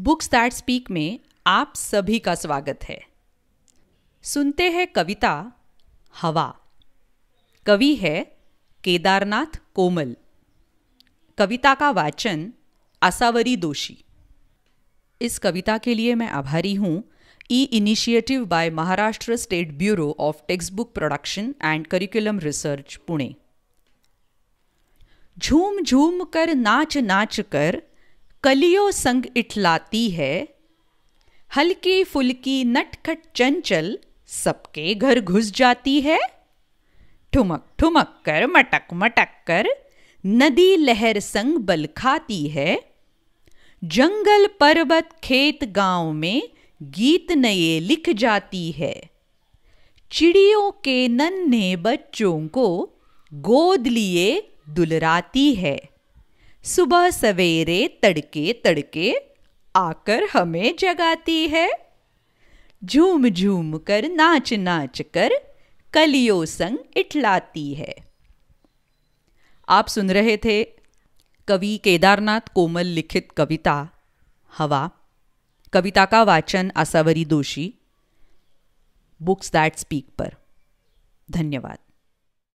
books that speak में आप सभी का स्वागत है सुनते हैं कविता हवा कवि है केदारनाथ कोमल कविता का वाचन आसावरी दोषी इस कविता के लिए मैं आभारी हूँ e initiative by Maharashtra state bureau of textbook production and curriculum research Pune झूम झूम कर नाच नाच कर कलियों संग इठलाती है हल्की फुल्की नटखट चंचल सबके घर घुस जाती है ठुमक ठुमक कर मटक मटक कर नदी लहर संग बल खाती है जंगल पर्वत खेत गांव में गीत नए लिख जाती है चिड़ियों के नन्हे बच्चों को गोद लिए दुलराती है सुबह सवेरे तड़के तड़के आकर हमें जगाती है झूम झूम कर नाच नाच कर कलियों संग इटलाती है आप सुन रहे थे कवि केदारनाथ कोमल लिखित कविता हवा कविता का वाचन आसावरी दोषी बुक्स दैट स्पीक पर धन्यवाद